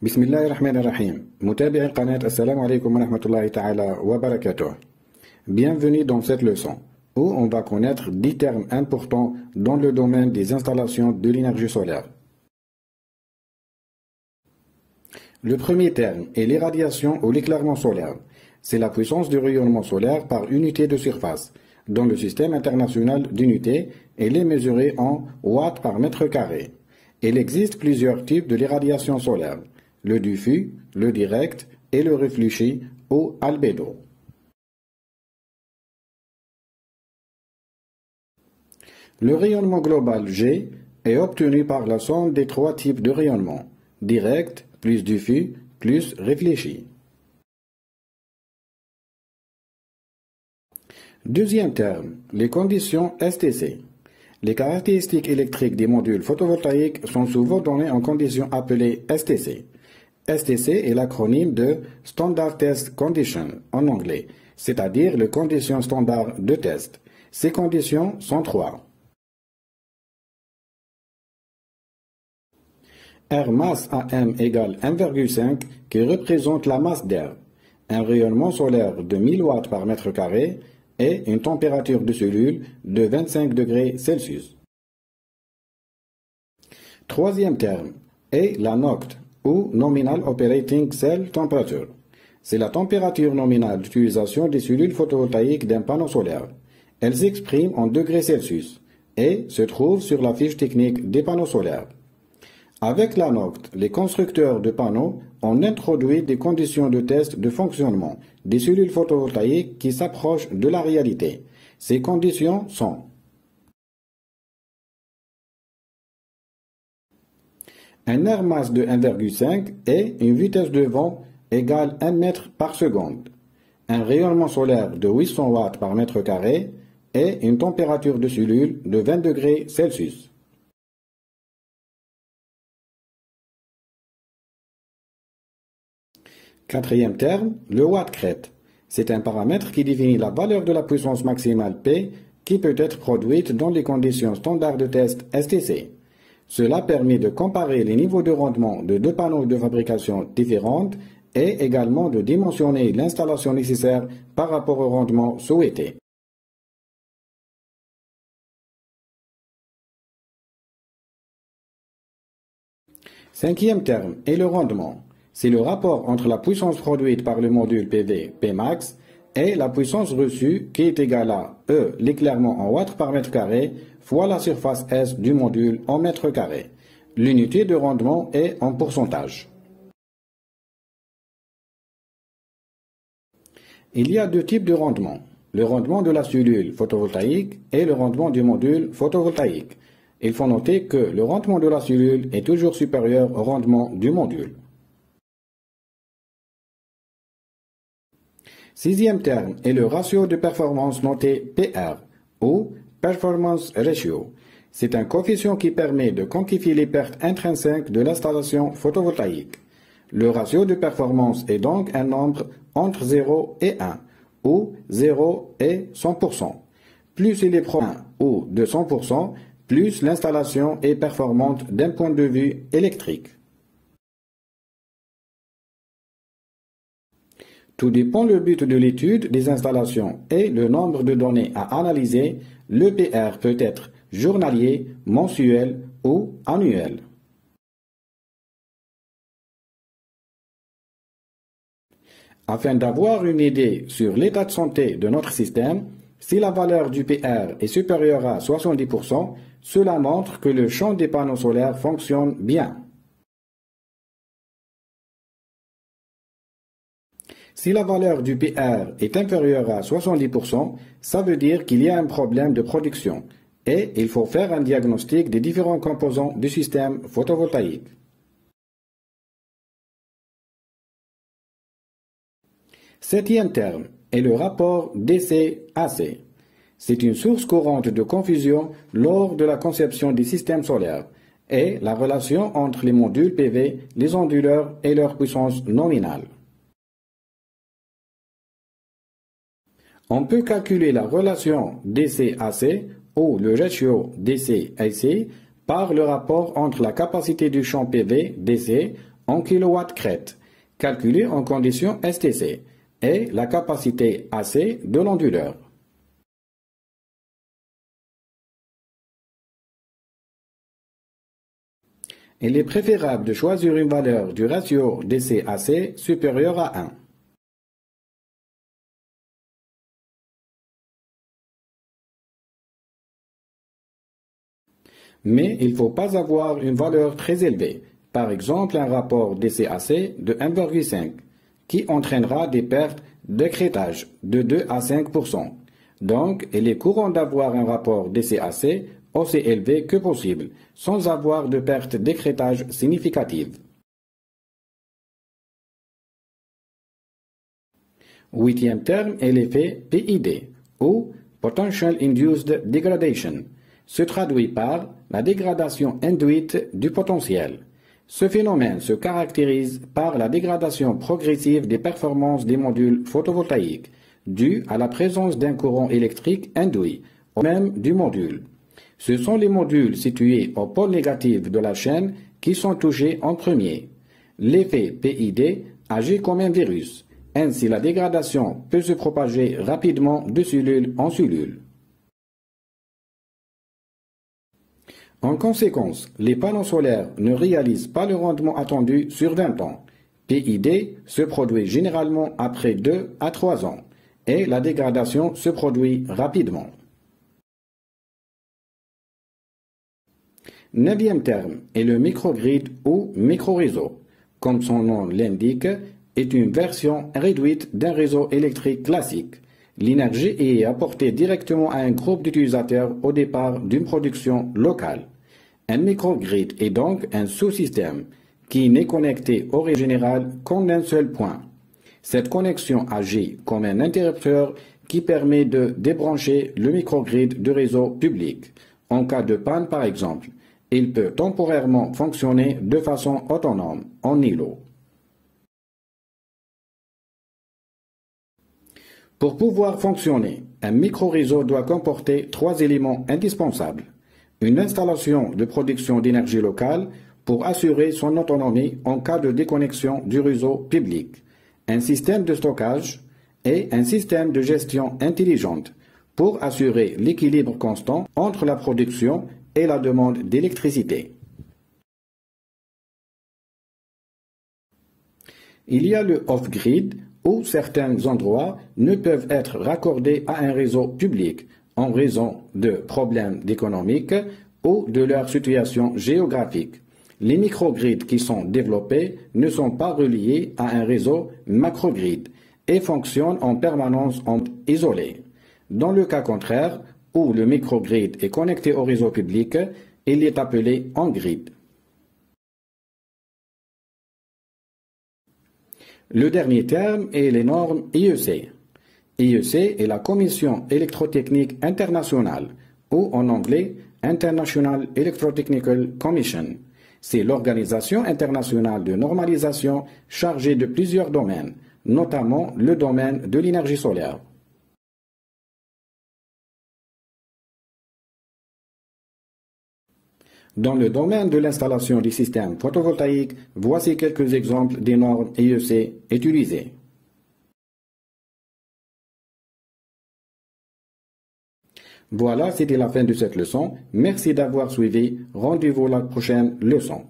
Bienvenue dans cette leçon où on va connaître 10 termes importants dans le domaine des installations de l'énergie solaire. Le premier terme est l'irradiation ou l'éclairement solaire. C'est la puissance du rayonnement solaire par unité de surface dans le système international d'unités, elle est mesurée en watts par mètre carré. Il existe plusieurs types de l'irradiation solaire le diffus, le direct et le réfléchi au albédo. Le rayonnement global G est obtenu par la somme des trois types de rayonnement, direct, plus diffus, plus réfléchi. Deuxième terme, les conditions STC. Les caractéristiques électriques des modules photovoltaïques sont souvent données en conditions appelées STC. STC est l'acronyme de Standard Test Condition en anglais, c'est-à-dire les conditions standard de test. Ces conditions sont trois. R masse AM égale 1,5 qui représente la masse d'air, un rayonnement solaire de 1000 watts par mètre carré et une température de cellule de 25 degrés Celsius. Troisième terme est la nocte, ou Nominal Operating Cell Temperature. C'est la température nominale d'utilisation des cellules photovoltaïques d'un panneau solaire. Elle s'exprime en degrés Celsius et se trouvent sur la fiche technique des panneaux solaires. Avec la NOCT, les constructeurs de panneaux ont introduit des conditions de test de fonctionnement des cellules photovoltaïques qui s'approchent de la réalité. Ces conditions sont Un air masse de 1,5 et une vitesse de vent égale 1 mètre par seconde, un rayonnement solaire de 800 watts par mètre carré et une température de cellule de 20 degrés Celsius. Quatrième terme, le watt crête. C'est un paramètre qui définit la valeur de la puissance maximale P qui peut être produite dans les conditions standards de test STC. Cela permet de comparer les niveaux de rendement de deux panneaux de fabrication différentes et également de dimensionner l'installation nécessaire par rapport au rendement souhaité. Cinquième terme est le rendement. C'est le rapport entre la puissance produite par le module PV Pmax et la puissance reçue qui est égale à E, l'éclairement en watts par mètre carré, fois la surface S du module en mètres carrés. L'unité de rendement est en pourcentage. Il y a deux types de rendement, le rendement de la cellule photovoltaïque et le rendement du module photovoltaïque. Il faut noter que le rendement de la cellule est toujours supérieur au rendement du module. Sixième terme est le ratio de performance noté PR, ou Performance Ratio. C'est un coefficient qui permet de quantifier les pertes intrinsèques de l'installation photovoltaïque. Le ratio de performance est donc un nombre entre 0 et 1, ou 0 et 100%. Plus il est proche ou de 100%, plus l'installation est performante d'un point de vue électrique. Tout dépend le but de l'étude des installations et le nombre de données à analyser. Le PR peut être journalier, mensuel ou annuel. Afin d'avoir une idée sur l'état de santé de notre système, si la valeur du PR est supérieure à 70%, cela montre que le champ des panneaux solaires fonctionne bien. Si la valeur du PR est inférieure à 70%, ça veut dire qu'il y a un problème de production et il faut faire un diagnostic des différents composants du système photovoltaïque. Septième terme est le rapport DC-AC. C'est une source courante de confusion lors de la conception des systèmes solaires et la relation entre les modules PV, les onduleurs et leur puissance nominale. On peut calculer la relation DC-AC ou le ratio DC-AC par le rapport entre la capacité du champ PV DC en kW crête, calculé en condition STC, et la capacité AC de l'onduleur. Il est préférable de choisir une valeur du ratio DC-AC supérieure à 1. mais il ne faut pas avoir une valeur très élevée, par exemple un rapport DCAC de 1,5, qui entraînera des pertes de crétage de 2 à 5 Donc, il est courant d'avoir un rapport DCAC aussi élevé que possible, sans avoir de pertes de crétage significatives. Huitième terme est l'effet PID, ou Potential Induced Degradation, se traduit par la dégradation induite du potentiel. Ce phénomène se caractérise par la dégradation progressive des performances des modules photovoltaïques, due à la présence d'un courant électrique induit, au même du module. Ce sont les modules situés au pôle négatif de la chaîne qui sont touchés en premier. L'effet PID agit comme un virus, ainsi la dégradation peut se propager rapidement de cellule en cellule. En conséquence, les panneaux solaires ne réalisent pas le rendement attendu sur 20 ans. PID se produit généralement après 2 à 3 ans et la dégradation se produit rapidement. Neuvième terme est le microgrid ou micro-réseau. Comme son nom l'indique, est une version réduite d'un réseau électrique classique l'énergie est apportée directement à un groupe d'utilisateurs au départ d'une production locale. Un microgrid est donc un sous-système qui n'est connecté au réseau général qu'en un seul point. Cette connexion agit comme un interrupteur qui permet de débrancher le microgrid du réseau public. En cas de panne par exemple, il peut temporairement fonctionner de façon autonome en îlot. Pour pouvoir fonctionner, un micro-réseau doit comporter trois éléments indispensables. Une installation de production d'énergie locale pour assurer son autonomie en cas de déconnexion du réseau public, un système de stockage et un système de gestion intelligente pour assurer l'équilibre constant entre la production et la demande d'électricité. Il y a le off-grid ou certains endroits ne peuvent être raccordés à un réseau public en raison de problèmes économiques ou de leur situation géographique. Les microgrids qui sont développés ne sont pas reliés à un réseau macrogrid et fonctionnent en permanence en isolé. Dans le cas contraire, où le microgrid est connecté au réseau public, il est appelé en grid. Le dernier terme est les normes IEC. IEC est la Commission électrotechnique internationale, ou en anglais International Electrotechnical Commission. C'est l'organisation internationale de normalisation chargée de plusieurs domaines, notamment le domaine de l'énergie solaire. Dans le domaine de l'installation des systèmes photovoltaïques, voici quelques exemples des normes IEC utilisées. Voilà, c'était la fin de cette leçon. Merci d'avoir suivi. Rendez-vous la prochaine leçon.